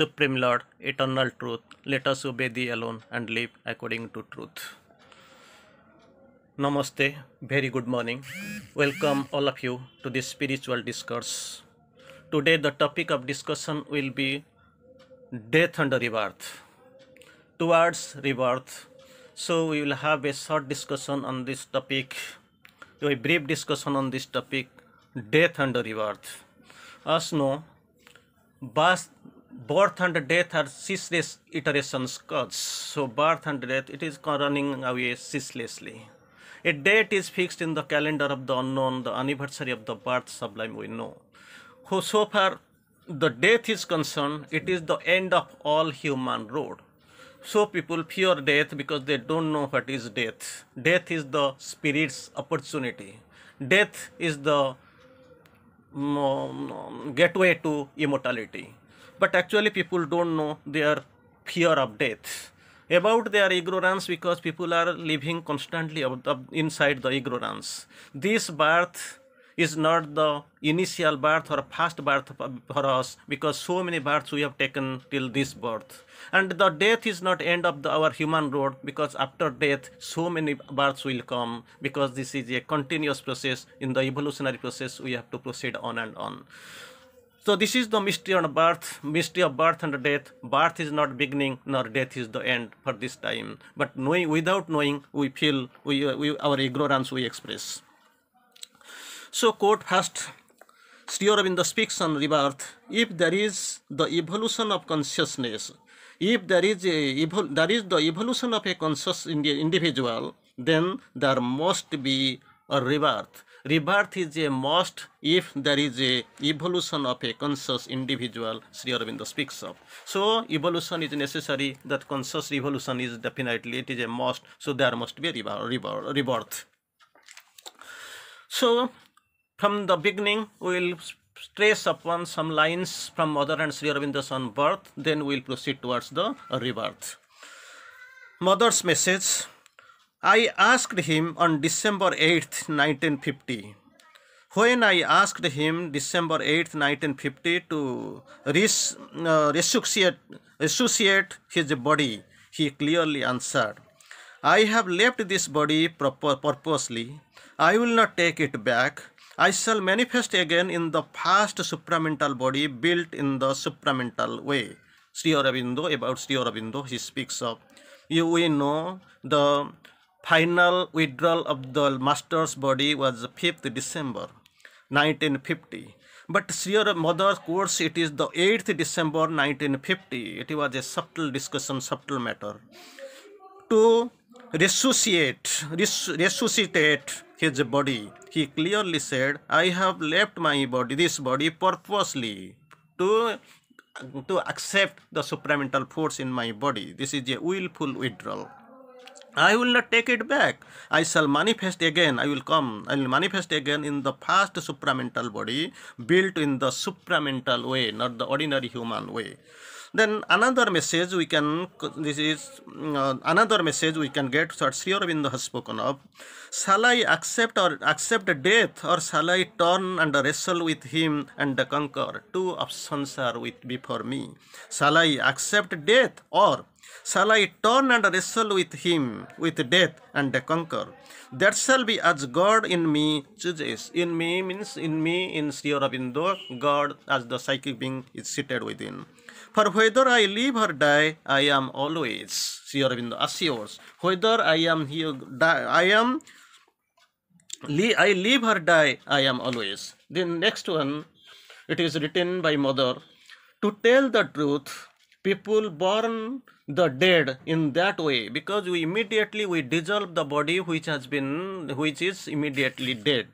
Supreme Lord, eternal truth, let us obey thee alone and live according to truth. Namaste, very good morning. Welcome all of you to this spiritual discourse. Today the topic of discussion will be death and rebirth. Towards rebirth. So we will have a short discussion on this topic, a brief discussion on this topic, death and rebirth. As know, birth and death are ceaseless iterations curse. So birth and death, it is running away ceaselessly. A date is fixed in the calendar of the unknown, the anniversary of the birth sublime we know. Who so far the death is concerned, it is the end of all human road. So people fear death because they don't know what is death. Death is the spirit's opportunity. Death is the um, gateway to immortality but actually people don't know their fear of death about their ignorance because people are living constantly inside the ignorance this birth is not the initial birth or first birth for us because so many births we have taken till this birth and the death is not end of the, our human road because after death so many births will come because this is a continuous process in the evolutionary process we have to proceed on and on so this is the mystery on birth, mystery of birth and death. Birth is not beginning, nor death is the end for this time. But knowing, without knowing, we feel we, uh, we our ignorance we express. So quote first, Sri Aurobindo speaks on rebirth. If there is the evolution of consciousness, if there is a there is the evolution of a conscious individual, then there must be or rebirth. Rebirth is a must if there is a evolution of a conscious individual Sri Aurobindo speaks of. So evolution is necessary that conscious evolution is definitely it is a must so there must be a rebirth. rebirth. So from the beginning we will stress upon some lines from mother and Sri Aurobindo's on birth then we will proceed towards the rebirth. Mother's message I asked him on December 8, 1950. When I asked him December 8, 1950 to res, uh, resuscitate, his body, he clearly answered, I have left this body purposely. I will not take it back. I shall manifest again in the past supramental body built in the supramental way. Sri Aurobindo, about Sri Aurobindo, he speaks of. You, we know the Final withdrawal of the master's body was 5th December 1950. But Sriya Mother course, it is the 8th December 1950. It was a subtle discussion, subtle matter. To resuscitate, res resuscitate his body, he clearly said, I have left my body, this body purposely to to accept the supramental force in my body. This is a willful withdrawal. I will not take it back. I shall manifest again. I will come. I will manifest again in the first supramental body, built in the supramental way, not the ordinary human way then another message we can this is uh, another message we can get that Sri Aurobindo has spoken of shall I accept or accept death or shall I turn and wrestle with him and conquer two options are with before me shall I accept death or shall I turn and wrestle with him with death and conquer? That shall be as God in me chooses. In me means in me, in Sri Aurobindo, God as the psychic being is seated within. For whether I live or die, I am always, Sri Aurobindo whether I am here, die, I am, I live or die, I am always. The next one, it is written by mother, to tell the truth, people burn the dead in that way because we immediately we dissolve the body which has been which is immediately dead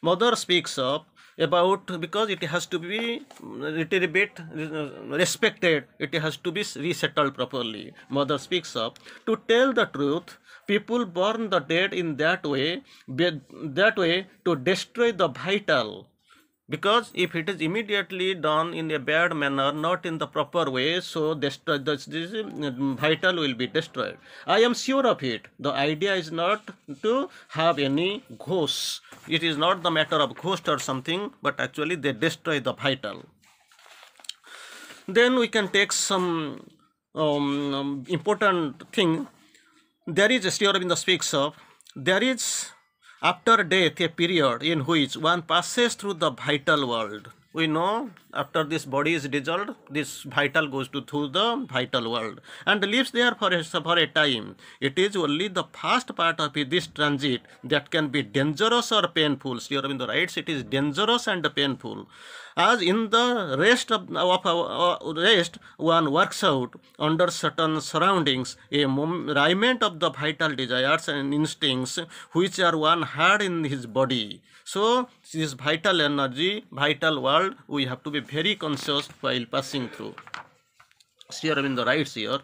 mother speaks of about because it has to be mm, little bit uh, respected it has to be resettled properly mother speaks up to tell the truth people burn the dead in that way that way to destroy the vital because if it is immediately done in a bad manner not in the proper way so this, this, um, this vital will be destroyed i am sure of it the idea is not to have any ghosts it is not the matter of ghost or something but actually they destroy the vital then we can take some um, um important thing there is a in the speaks of there is after death, a period in which one passes through the vital world. We know after this body is dissolved, this vital goes to through the vital world and lives there for a, for a time. It is only the first part of this transit that can be dangerous or painful. Sri Aurobindo writes, it is dangerous and painful. As in the rest of, of our rest, one works out under certain surroundings a moment of the vital desires and instincts which are one had in his body. So this vital energy, vital world, we have to be very conscious while passing through. Sri Aurobindo writes here,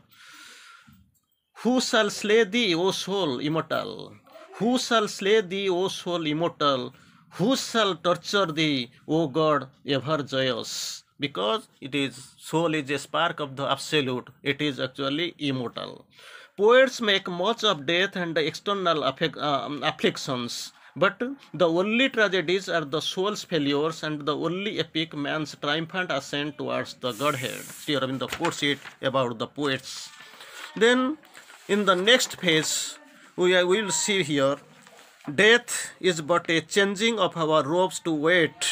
Who shall slay thee, O soul immortal? Who shall slay thee, O soul immortal? Who shall torture thee, O God, ever joyous? Because it is soul is a spark of the absolute, it is actually immortal. Poets make much of death and external uh, um, afflictions, but the only tragedies are the soul's failures and the only epic man's triumphant ascent towards the Godhead. Here in the quotes it about the poets. Then in the next page, we will see here Death is but a changing of our robes to wait.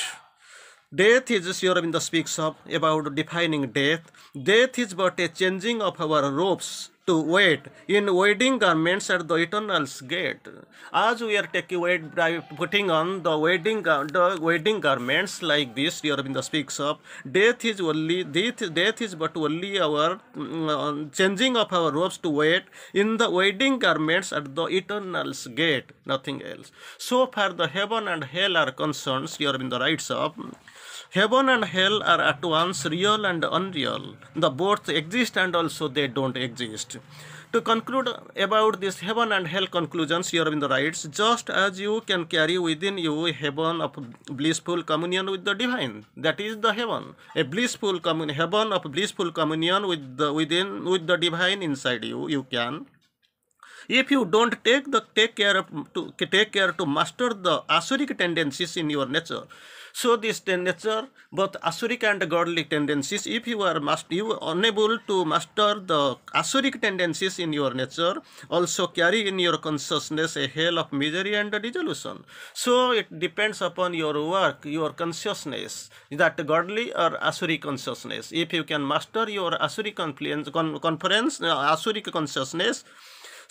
Death is, Sri Aurobindo speaks of about defining death. Death is but a changing of our robes to wait in wedding garments at the eternal's gate. As we are taking wait by putting on the wedding the wedding garments like this, dear Aurobindo speaks of death is only death death is but only our um, changing of our robes to wait in the wedding garments at the eternal's gate, nothing else. So far the heaven and hell are concerns, dear the writes of Heaven and hell are at once real and unreal. The both exist and also they don't exist. To conclude about this heaven and hell conclusions, in the rights. just as you can carry within you a heaven of blissful communion with the divine, that is the heaven, a blissful communion, heaven of blissful communion with the within with the divine inside you, you can. If you don't take the take care of, to take care to master the asuric tendencies in your nature, so this nature, both Asuric and Godly tendencies, if you are you unable to master the Asuric tendencies in your nature, also carry in your consciousness a hell of misery and dissolution. So it depends upon your work, your consciousness, that Godly or Asuric consciousness. If you can master your Asuric conference uh, Asuric consciousness,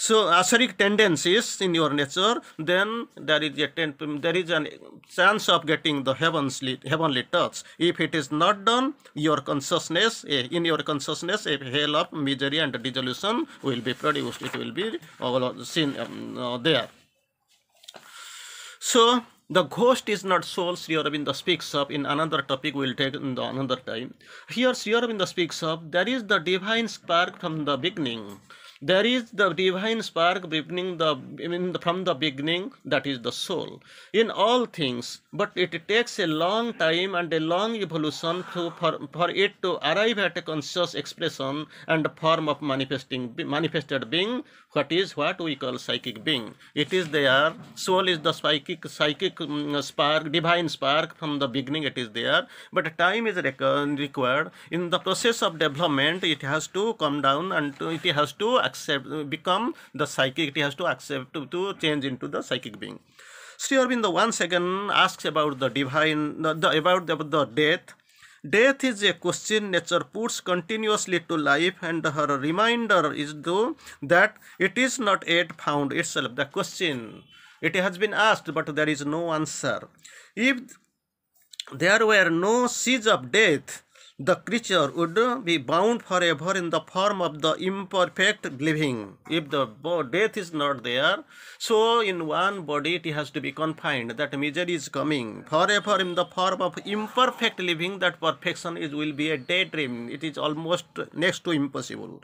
so ascetic tendencies in your nature, then there is a ten, there is a chance of getting the heavenly heavenly touch. If it is not done, your consciousness eh, in your consciousness a hell of misery and dissolution will be produced. It will be seen um, uh, there. So the ghost is not soul Sri Aurobindo speaks of in another topic we'll take in the another time. Here Sri Aurobindo speaks of there is the divine spark from the beginning there is the divine spark between the, the from the beginning that is the soul in all things but it takes a long time and a long evolution to, for, for it to arrive at a conscious expression and form of manifesting manifested being what is what we call psychic being it is there soul is the psychic psychic mm, spark divine spark from the beginning it is there but time is required in the process of development it has to come down and it has to accept become the psychic it has to accept to, to change into the psychic being Sri Aurobindo once again asks about the divine the, the about the, the death Death is a question nature puts continuously to life and her reminder is though that it is not yet found itself. The question, it has been asked but there is no answer. If there were no siege of death, the creature would be bound forever in the form of the imperfect living. If the death is not there, so in one body it has to be confined. That misery is coming forever in the form of imperfect living. That perfection is will be a daydream. It is almost next to impossible.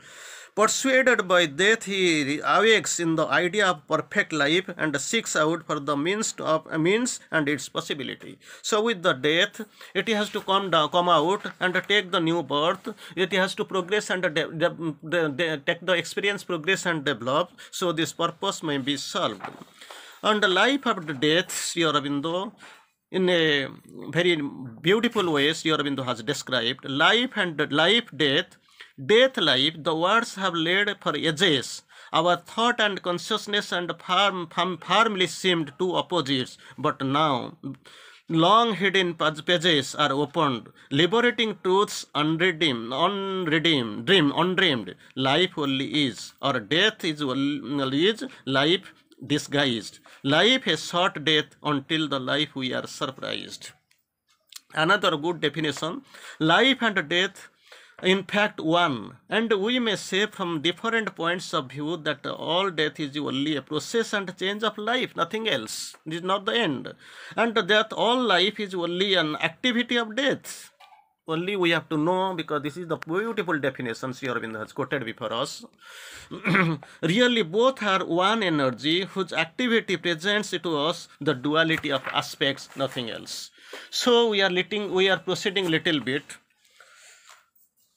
Persuaded by death, he awakes in the idea of perfect life and seeks out for the means of means and its possibility. So, with the death, it has to come down, come out and take the new birth. It has to progress and de- de- de- take the experience, progress and develop. So, this purpose may be solved. And the life after death, Sri Aurobindo in a very beautiful way Sri Aurobindo has described life and life death death life, the words have led for ages. Our thought and consciousness and form, firmly seemed two opposites, but now long hidden pages are opened, liberating truths unredeemed, unredeemed, dream, undreamed. Life only is, or death is only is life disguised. Life has sought death until the life we are surprised. Another good definition: life and death in fact one and we may say from different points of view that all death is only a process and change of life nothing else it is not the end and that all life is only an activity of death only we have to know because this is the beautiful definition Sri Aurobindo has quoted before us. really, both are one energy whose activity presents to us the duality of aspects, nothing else. So we are letting, we are proceeding little bit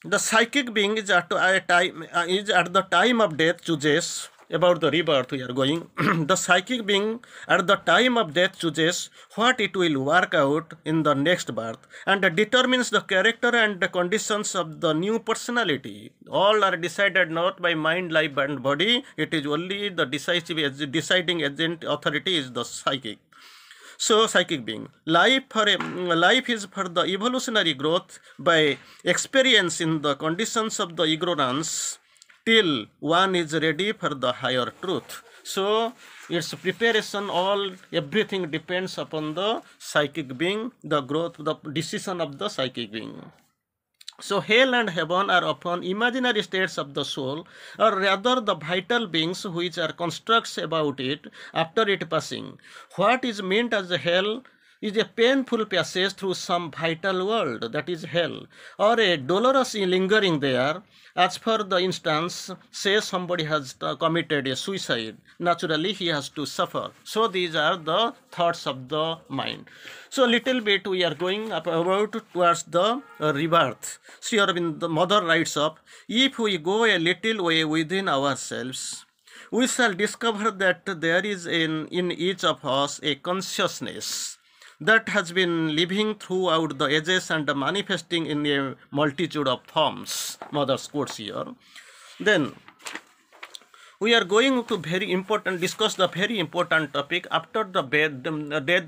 the psychic being is at, a time, uh, is at the time of death chooses about the rebirth we are going. the psychic being at the time of death chooses what it will work out in the next birth and determines the character and the conditions of the new personality. All are decided not by mind, life and body. It is only the decisive deciding agent authority is the psychic. So psychic being. Life for a, life is for the evolutionary growth by experience in the conditions of the ignorance till one is ready for the higher truth. So its preparation, all everything depends upon the psychic being, the growth, the decision of the psychic being. So hell and heaven are often imaginary states of the soul, or rather the vital beings which are constructs about it after it passing. What is meant as hell is a painful passage through some vital world, that is hell, or a dolorous lingering there, as for the instance, say somebody has committed a suicide, naturally he has to suffer. So these are the thoughts of the mind. So little bit we are going up about towards the uh, rebirth. Sri Aurobind, the mother writes up, if we go a little way within ourselves, we shall discover that there is in, in each of us a consciousness that has been living throughout the ages and manifesting in a multitude of forms, mother's quotes here. Then we are going to very important discuss the very important topic after the death,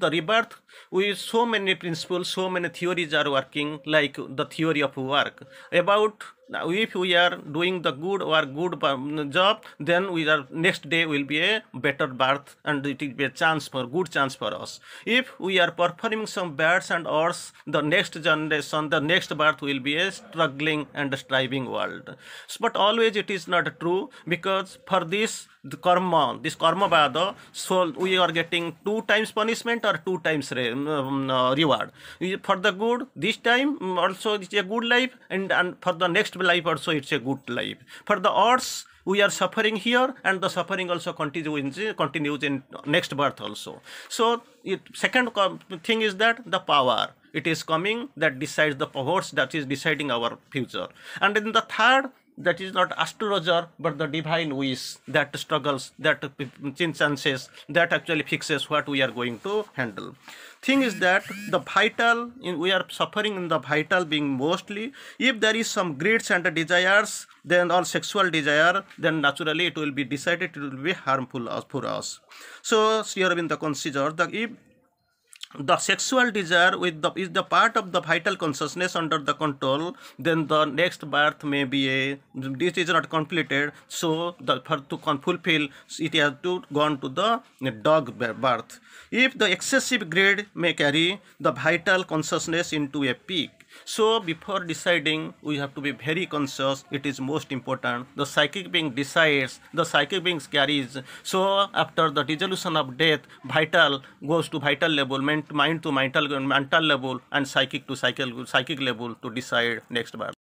the rebirth with so many principles, so many theories are working like the theory of work about now, if we are doing the good or good job, then we are next day will be a better birth and it will be a chance for good chance for us. If we are performing some bads and odds, the next generation, the next birth will be a struggling and striving world. But always it is not true because for this the karma, this karma the so we are getting two times punishment or two times re, um, um uh, reward. For the good, this time um, also it's a good life and, and for the next life also it's a good life. For the earth, we are suffering here and the suffering also continues in, continues in next birth also. So it, second thing is that the power it is coming that decides the powers that is deciding our future and in the third that is not astrologer but the divine wish that struggles that chances that actually fixes what we are going to handle thing is that the vital in, we are suffering in the vital being mostly if there is some greeds and desires then all sexual desire then naturally it will be decided it will be harmful for us so Sri Aurobindo considers that if the sexual desire with the is the part of the vital consciousness under the control then the next birth may be a this is not completed so the for to fulfill it has to gone to the dog birth if the excessive greed may carry the vital consciousness into a peak so before deciding, we have to be very conscious. It is most important. The psychic being decides, the psychic being carries. So after the dissolution of death, vital goes to vital level, mind to mental, mental level, and psychic to psychic, psychic level to decide next birth.